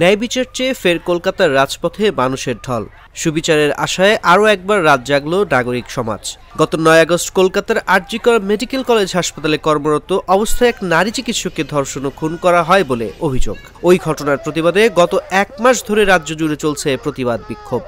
ন্যায়বিচার চেয়ে ফের কলকাতার রাজপথে মানুষের ঢল সুবিচারের আশায় আরও একবার রাত জাগল নাগরিক সমাজ গত নয় আগস্ট কলকাতার আরজিকর মেডিকেল কলেজ হাসপাতালে কর্মরত অবস্থায় এক নারী চিকিৎসককে ধর্ষণ ও খুন করা হয় বলে অভিযোগ ওই ঘটনার প্রতিবাদে গত এক মাস ধরে রাজ্য জুড়ে চলছে প্রতিবাদ বিক্ষোভ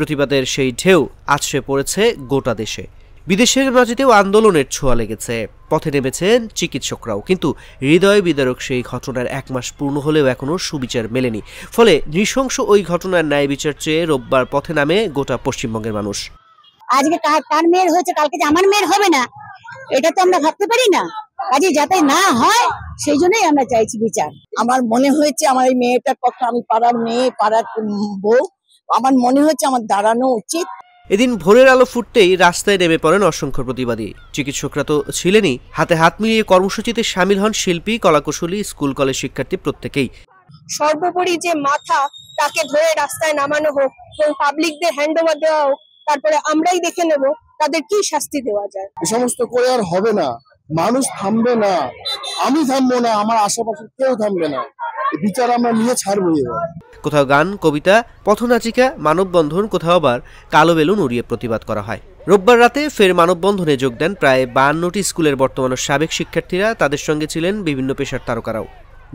প্রতিবাদের সেই ঢেউ আছড়ে পড়েছে গোটা দেশে বিদেশের মাটিতেও আন্দোলনের ছোঁয়া লেগেছে পথে নেমেছেন চিকিৎসকরাও কিন্তু হৃদয় বিদারক সেই ঘটনার এক মাস পূর্ণ হলেও এখনও সুবিচার মেলেনি ফলে নৃশংস ওই ঘটনার ন্যায় বিচার চেয়ে রোববার পথে নামে গোটা পশ্চিমবঙ্গের মানুষ আজকে কার মেয়ের হয়েছে কালকে যে আমার মেয়ের হবে না এটা তো আমরা ভাবতে পারি না কাজে যাতে না হয় সেই জন্যই আমরা চাইছি বিচার আমার মনে হয়েছে আমার এই মেয়েটার পক্ষে আমি পাড়ার মেয়ে পাড়ার বউ আমার মনে হচ্ছে আমার দাঁড়ানো উচিত এদিন ভোরের আলো ফুটতেই রাস্তায় নেমে পড়েন অসংখ্য প্রতিবাদী চিকিৎসকরা তো ছিলেনই হাতে হাত মিলিয়ে কর্মসূচিতে সামিল হন শিল্পী কলাকুশলী স্কুল কলেজ শিক্ষার্থী প্রত্যেকেই সর্বোপরি যে মাথা তাকে ধরে রাস্তায় নামানো হোক এবং পাবলিকদের হ্যান্ড ওভার দেওয়া হোক তারপরে আমরাই দেখে নেব তাদের কি শাস্তি দেওয়া যায় এ সমস্ত করে আর হবে না মানুষ থামবে না আমি থামবো না আমার আশেপাশে কেউ থামবে না বিচার আমরা নিয়ে ছাড়বো এবার কোথাও গান কবিতা পথনাচিকা মানববন্ধন কোথাও আবার কালো বেলুন উড়িয়ে প্রতিবাদ করা হয় রোববার রাতে ফের মানববন্ধনে যোগ দেন প্রায় বায়ান্নটি স্কুলের বর্তমান সাবেক শিক্ষার্থীরা তাদের সঙ্গে ছিলেন বিভিন্ন পেশার তারকারাও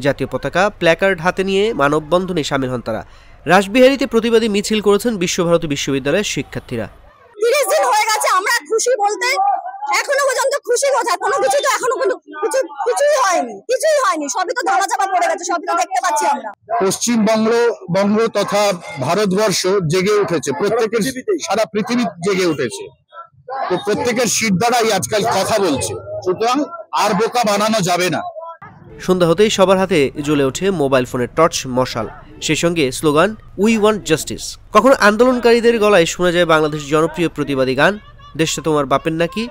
জাতীয় পতাকা প্ল্যাকার্ড হাতে নিয়ে মানববন্ধনে সামিল হন তারা রাসবিহারীতে প্রতিবাদী মিছিল করেছেন বিশ্বভারতী বিশ্ববিদ্যালয়ের শিক্ষার্থীরা তিরিশ দিন হয়ে গেছে আমরা খুশি বলতে এখনো পর্যন্ত খুশি কথা কোনো কিছু তো এখনো সবই তো পড়ে গেছে সবই তো দেখতে পাচ্ছি আমরা বঙ্গ তথা ভারতবর্ষ জেগে উঠেছে প্রত্যেকের সারা পৃথিবী জেগে উঠেছে তো প্রত্যেকের সিট দ্বারাই আজকাল কথা বলছে সুতরাং আর বোকা বানানো যাবে না সন্ধ্যা হতেই সবার হাতে জ্বলে ওঠে মোবাইল ফোনের টর্চ মশাল সেই সঙ্গে স্লোগান উই ওয়ান্ট জাস্টিস কখনো আন্দোলনকারীদের গলায় শোনা যায় বাংলাদেশের জনপ্রিয় প্রতিবাদী গান দেশে তোমার বাপের নাকি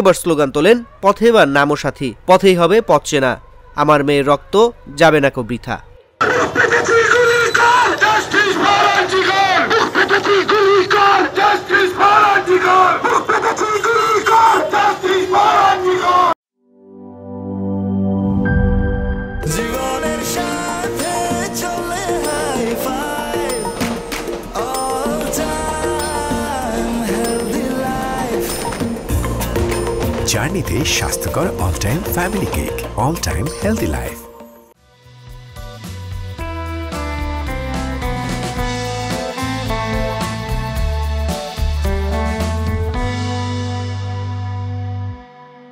এবার স্লোগান তোলেন পথে বা নামো সাথী পথেই হবে পথ চেনা আমার মেয়ের রক্ত যাবে না কো বৃথা জার্নিতে স্বাস্থ্যকর all time family cake all time healthy life